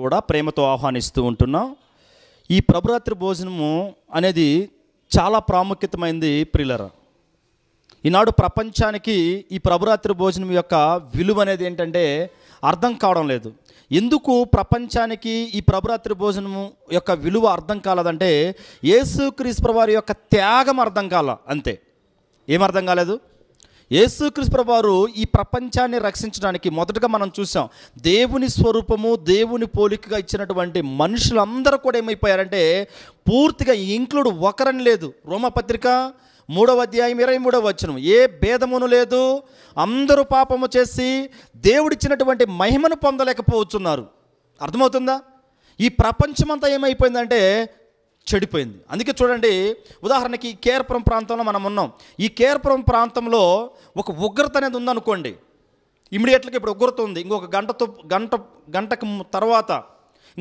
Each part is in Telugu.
కూడా ప్రేమతో ఆహ్వానిస్తూ ఉంటున్నాం ఈ ప్రభురాత్రి భోజనము అనేది చాలా ప్రాముఖ్యతమైంది ప్రిలర్ ఈనాడు ప్రపంచానికి ఈ ప్రభురాత్రి భోజనం యొక్క విలువ అనేది ఏంటంటే అర్థం కావడం లేదు ఎందుకు ప్రపంచానికి ఈ ప్రభురాత్రి భోజనము యొక్క విలువ అర్థం కాలేదంటే క్రీస్ వారి యొక్క త్యాగం అర్థం కాల అంతే ఏమర్థం కాలేదు యేసుక్రీస్తు వారు ఈ ప్రపంచాన్ని రక్షించడానికి మొదటగా మనం చూసాం దేవుని స్వరూపము దేవుని పోలికగా ఇచ్చినటువంటి మనుషులందరూ కూడా ఏమైపోయారంటే పూర్తిగా ఇంక్లూడ్ ఒకరని లేదు రోమపత్రిక మూడవ అధ్యాయం ఇరవై మూడవ వచ్చినం ఏ భేదమును లేదు అందరూ పాపము చేసి దేవుడిచ్చినటువంటి మహిమను పొందలేకపోతున్నారు అర్థమవుతుందా ఈ ప్రపంచమంతా ఏమైపోయిందంటే చెడిపోయింది అందుకే చూడండి ఉదాహరణకి కేర్పురం ప్రాంతంలో మనం ఉన్నాం ఈ కేర్పురం ప్రాంతంలో ఒక ఉగ్రత అనేది ఉందనుకోండి ఇమీడియట్గా ఇప్పుడు ఉగ్రత ఉంది ఇంకొక గంటతో గంట గంటకు తర్వాత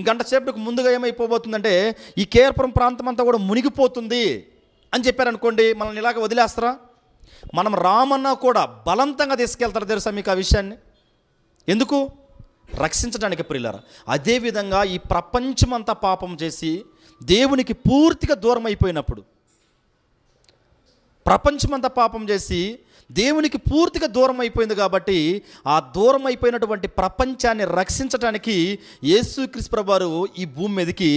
గంట సేపటికి ముందుగా ఏమైపోబోతుందంటే ఈ కేర్పురం ప్రాంతం అంతా కూడా మునిగిపోతుంది అని చెప్పారనుకోండి మనల్ని ఇలాగ వదిలేస్తారా మనం రామన్నా కూడా బలవంతంగా తీసుకెళ్తారు తెలుసా మీకు ఆ విషయాన్ని ఎందుకు రక్షించడానికి ప్రిల్లారా అదేవిధంగా ఈ ప్రపంచమంతా పాపం చేసి దేవునికి పూర్తిగా దూరం అయిపోయినప్పుడు ప్రపంచమంతా పాపం చేసి దేవునికి పూర్తిగా దూరం అయిపోయింది కాబట్టి ఆ దూరం అయిపోయినటువంటి ప్రపంచాన్ని రక్షించడానికి యేసు క్రిస్ప్రభారు ఈ భూమి మీదకి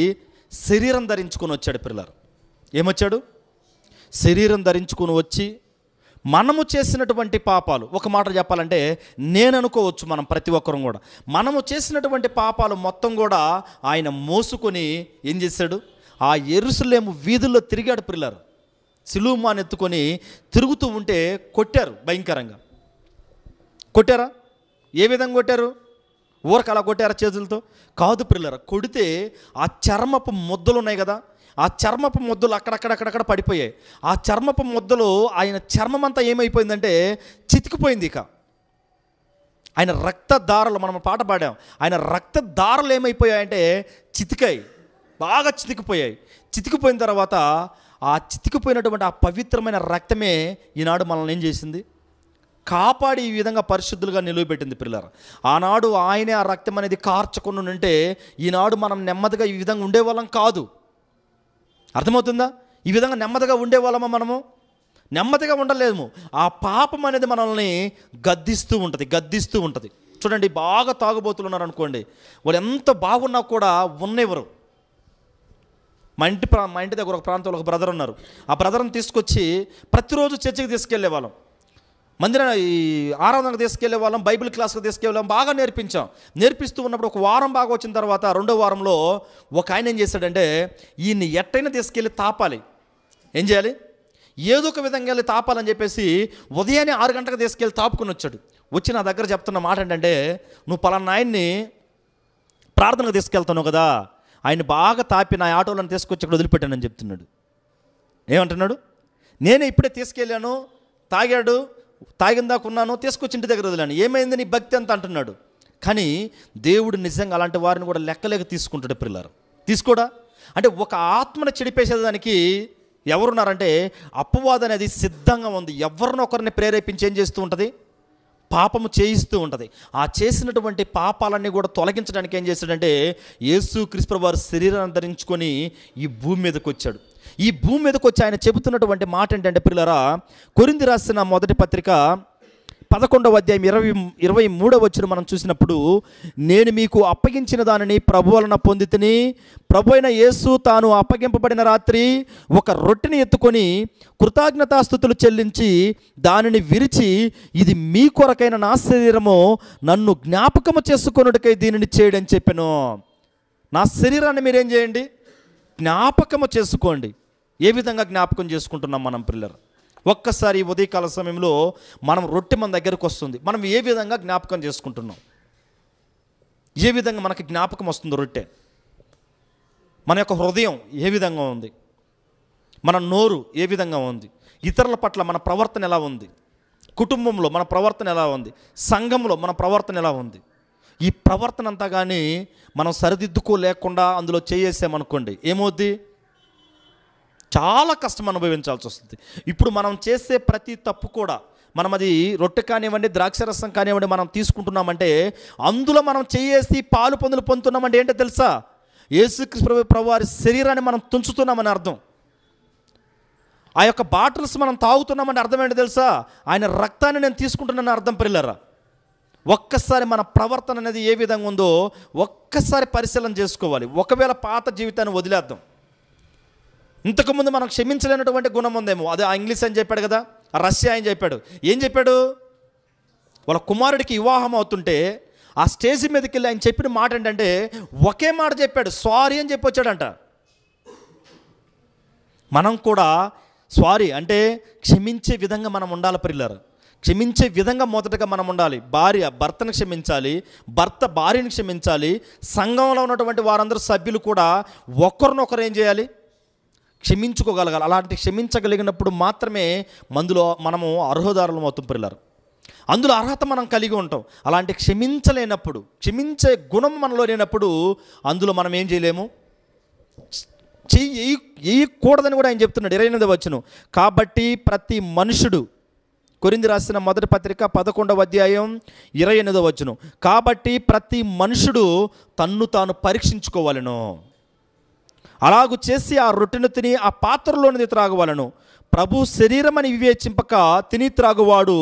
శరీరం ధరించుకొని వచ్చాడు పిల్లలు ఏమొచ్చాడు శరీరం ధరించుకొని వచ్చి మనము చేసినటువంటి పాపాలు ఒక మాట చెప్పాలంటే నేను అనుకోవచ్చు మనం ప్రతి ఒక్కరం కూడా మనము చేసినటువంటి పాపాలు మొత్తం కూడా ఆయన మోసుకొని ఏం చేశాడు ఆ ఎరుసలేము వీధుల్లో తిరిగాడు పిల్లలు సిలుమాన్ ఎత్తుకొని తిరుగుతూ ఉంటే కొట్టారు భయంకరంగా కొట్టారా ఏ విధంగా కొట్టారు ఊరకు అలా కొట్టారా చేతులతో కాదు పిల్లరా కొడితే ఆ చర్మపు ముద్దలు ఉన్నాయి కదా ఆ చర్మపు ముద్దలు అక్కడక్కడక్కడక్కడ పడిపోయాయి ఆ చర్మపు ముద్దలు ఆయన చర్మం అంతా ఏమైపోయిందంటే చితికిపోయింది ఇక ఆయన రక్తదారులు మనం పాట పాడాం ఆయన రక్తదారులు ఏమైపోయాయంటే చితికాయి బాగా చితికిపోయాయి చితికిపోయిన తర్వాత ఆ చితికిపోయినటువంటి ఆ పవిత్రమైన రక్తమే ఈనాడు మనల్ని ఏం చేసింది కాపాడి ఈ విధంగా పరిశుద్ధులుగా నిలువబెట్టింది పిల్లలు ఆనాడు ఆయనే ఆ రక్తం అనేది కార్చకుండా ఉంటే ఈనాడు మనం నెమ్మదిగా ఈ విధంగా ఉండేవాళ్ళం కాదు అర్థమవుతుందా ఈ విధంగా నెమ్మదిగా ఉండేవాళ్ళమా మనము నెమ్మదిగా ఉండలేము ఆ పాపం అనేది మనల్ని గద్దిస్తూ ఉంటుంది గద్దిస్తూ ఉంటుంది చూడండి బాగా తాగుబోతులు ఉన్నారనుకోండి వాళ్ళు ఎంత బాగున్నా కూడా ఉన్నవరు మా ఇంటి ప్రా మా ఇంటి దగ్గర ఒక ప్రాంతంలో ఒక బ్రదర్ ఉన్నారు ఆ బ్రదర్ని తీసుకొచ్చి ప్రతిరోజు చర్చికి తీసుకెళ్లే వాళ్ళం మందిర ఈ ఆరాధనకు తీసుకెళ్లే వాళ్ళం బైబిల్ క్లాస్కి తీసుకెళ్ళే బాగా నేర్పించాం నేర్పిస్తూ ఉన్నప్పుడు ఒక వారం బాగా వచ్చిన తర్వాత రెండో వారంలో ఒక ఆయన ఏం చేశాడంటే ఈయన్ని ఎట్టయినా తీసుకెళ్ళి తాపాలి ఏం చేయాలి ఏదో ఒక విధంగా వెళ్ళి తాపాలని చెప్పేసి ఉదయాన్నే ఆరు గంటలకు తీసుకెళ్ళి తాపుకుని వచ్చాడు వచ్చి నా దగ్గర చెప్తున్న మాట ఏంటంటే నువ్వు పలానా ఆయన్ని ప్రార్థనకు తీసుకెళ్తాను కదా ఆయన బాగా తాపి నా ఆటోలను తీసుకొచ్చి అక్కడ వదిలిపెట్టానని చెప్తున్నాడు ఏమంటున్నాడు నేనే ఇప్పుడే తీసుకెళ్ళాను తాగాడు తాగిన దాకా ఉన్నాను తీసుకొచ్చి ఇంటి దగ్గర వదిలాను ఏమైంది నీ భక్తి అంత అంటున్నాడు కానీ దేవుడు నిజంగా అలాంటి వారిని కూడా లెక్కలేక తీసుకుంటాడు పిల్లలు తీసుకోడా అంటే ఒక ఆత్మను చెడిపేసేదానికి ఎవరున్నారంటే అపవాదనేది అనేది సిద్ధంగా ఉంది ఎవరినొకరిని ప్రేరేపించి ఏం చేస్తూ ఉంటుంది పాపము చేయిస్తూ ఉంటుంది ఆ చేసినటువంటి పాపాలన్నీ కూడా తొలగించడానికి ఏం చేశాడంటే యేసు క్రిస్పర్ వారు శరీరాన్ని ధరించుకొని ఈ భూమి మీదకి వచ్చాడు ఈ భూమి మీదకి వచ్చి ఆయన చెబుతున్నటువంటి మాట ఏంటంటే పిల్లరా కొరింది రాసిన మొదటి పత్రిక పదకొండవ అధ్యాయం ఇరవై ఇరవై మూడవ వచ్చిన మనం చూసినప్పుడు నేను మీకు అప్పగించిన దానిని ప్రభు వలన పొందితిని ప్రభు అయిన యేసు తాను అప్పగింపబడిన రాత్రి ఒక రొట్టెని ఎత్తుకొని కృతజ్ఞతాస్థుతులు చెల్లించి దానిని విరిచి ఇది మీ కొరకైన నా శరీరము నన్ను జ్ఞాపకము చేసుకొనుటకై దీనిని చేయడని చెప్పాను నా శరీరాన్ని మీరేం చేయండి జ్ఞాపకము చేసుకోండి ఏ విధంగా జ్ఞాపకం చేసుకుంటున్నాం మనం పిల్లలు ఒక్కసారి ఉదయకాల సమయంలో మనం రొట్టె మన దగ్గరకు వస్తుంది మనం ఏ విధంగా జ్ఞాపకం చేసుకుంటున్నాం ఏ విధంగా మనకి జ్ఞాపకం వస్తుంది రొట్టె మన యొక్క హృదయం ఏ విధంగా ఉంది మన నోరు ఏ విధంగా ఉంది ఇతరుల పట్ల మన ప్రవర్తన ఎలా ఉంది కుటుంబంలో మన ప్రవర్తన ఎలా ఉంది సంఘంలో మన ప్రవర్తన ఎలా ఉంది ఈ ప్రవర్తన అంతా కానీ మనం సరిదిద్దుకోలేకుండా అందులో చేసేసామనుకోండి ఏమవుద్ది చాలా కష్టం అనుభవించాల్సి వస్తుంది ఇప్పుడు మనం చేసే ప్రతి తప్పు కూడా మనం అది రొట్టె కానివ్వండి ద్రాక్షరసం కానివ్వండి మనం తీసుకుంటున్నామంటే అందులో మనం చేసి పాలు పందులు పొందుతున్నామంటే ఏంటో తెలుసా యేసుకృష్ణ ప్రభు వారి శరీరాన్ని మనం తుంచుతున్నామని అర్థం ఆ యొక్క బాటిల్స్ మనం తాగుతున్నామని అర్థం ఏంటో తెలుసా ఆయన రక్తాన్ని నేను తీసుకుంటున్నానని అర్థం పిల్లరా ఒక్కసారి మన ప్రవర్తన అనేది ఏ విధంగా ఉందో ఒక్కసారి పరిశీలన చేసుకోవాలి ఒకవేళ పాత జీవితాన్ని వదిలేద్దాం ఇంతకుముందు మనం క్షమించలేనటువంటి గుణం ఉందేమో అది ఆ ఇంగ్లీష్ అని చెప్పాడు కదా రష్యా అని చెప్పాడు ఏం చెప్పాడు వాళ్ళ కుమారుడికి వివాహం అవుతుంటే ఆ స్టేజ్ మీదకి వెళ్ళి ఆయన చెప్పిన మాట ఏంటంటే ఒకే మాట చెప్పాడు సారీ అని చెప్పి వచ్చాడంట మనం కూడా సారీ అంటే క్షమించే విధంగా మనం ఉండాలి పిల్లలు క్షమించే విధంగా మొదటగా మనం ఉండాలి భార్య భర్తను క్షమించాలి భర్త భార్యను క్షమించాలి సంఘంలో ఉన్నటువంటి వారందరూ సభ్యులు కూడా ఒకరినొకరు ఏం చేయాలి క్షమించుకోగలగాలి అలాంటి క్షమించగలిగినప్పుడు మాత్రమే మందులో మనము అర్హదారులు మొత్తం పిల్లలు అందులో అర్హత మనం కలిగి ఉంటాం అలాంటి క్షమించలేనప్పుడు క్షమించే గుణం మనలో లేనప్పుడు అందులో మనం ఏం చేయలేము చెయ్యి వేయకూడదని కూడా ఆయన చెప్తున్నాడు ఇరవై ఎనిమిది వచ్చును కాబట్టి ప్రతి మనుషుడు కొరింది రాసిన మొదటి పత్రిక పదకొండవ అధ్యాయం ఇరవై ఎనిమిదవ వచ్చును కాబట్టి ప్రతి మనుషుడు తన్ను తాను పరీక్షించుకోవాలను అలాగు చేసి ఆ రొట్టెను తిని ఆ పాత్రలోనిది త్రాగువాలను ప్రభు శరీరం అని వివేచింపక తిని త్రాగువాడు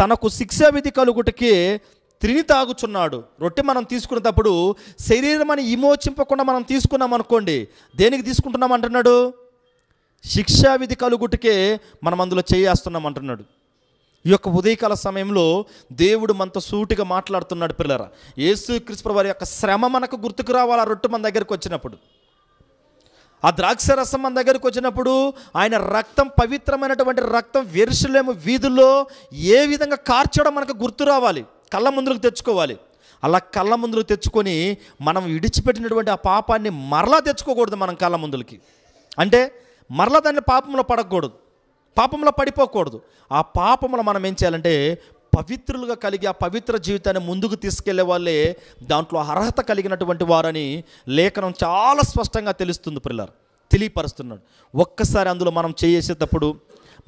తనకు శిక్షా విధి కలుగుటకే తిని తాగుచున్నాడు రొట్టె మనం తీసుకునేటప్పుడు శరీరం అని విమోచింపకుండా మనం తీసుకున్నాం అనుకోండి దేనికి తీసుకుంటున్నాం అంటున్నాడు శిక్షా విధి కలుగుటకే మనం అందులో చేయేస్తున్నాం అంటున్నాడు ఈ యొక్క ఉదయకాల సమయంలో దేవుడు మనతో సూటిగా మాట్లాడుతున్నాడు పిల్లరా యేసు క్రిస్పర్ వారి యొక్క శ్రమ మనకు గుర్తుకు రావాలా ఆ రొట్టె మన దగ్గరికి వచ్చినప్పుడు ఆ ద్రాక్ష రసం మన దగ్గరికి వచ్చినప్పుడు ఆయన రక్తం పవిత్రమైనటువంటి రక్తం వెరుసలేము వీధుల్లో ఏ విధంగా కార్చడం మనకు గుర్తు రావాలి కళ్ళ ముందులకు తెచ్చుకోవాలి అలా కళ్ళ ముందులు తెచ్చుకొని మనం విడిచిపెట్టినటువంటి ఆ పాపాన్ని మరలా తెచ్చుకోకూడదు మనం కళ్ళ ముందులకి అంటే మరలా దాన్ని పాపంలో పడకూడదు పాపంలో పడిపోకూడదు ఆ పాపంలో మనం ఏం చేయాలంటే పవిత్రులుగా కలిగి ఆ పవిత్ర జీవితాన్ని ముందుకు తీసుకెళ్లే వాళ్ళే దాంట్లో అర్హత కలిగినటువంటి వారని లేఖనం చాలా స్పష్టంగా తెలుస్తుంది పిల్లర్ తెలియపరుస్తున్నాడు ఒక్కసారి అందులో మనం చేసేటప్పుడు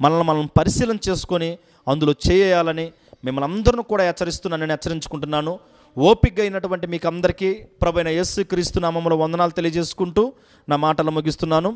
మనల్ని మనం పరిశీలన చేసుకొని అందులో చేయాలని మిమ్మల్ని అందరిని కూడా హెచ్చరిస్తున్నాను నేను హెచ్చరించుకుంటున్నాను ఓపిక అయినటువంటి మీకు అందరికీ ప్రభైన యేసు క్రీస్తు నామంలో వందనాలు తెలియజేసుకుంటూ నా మాటలు ముగిస్తున్నాను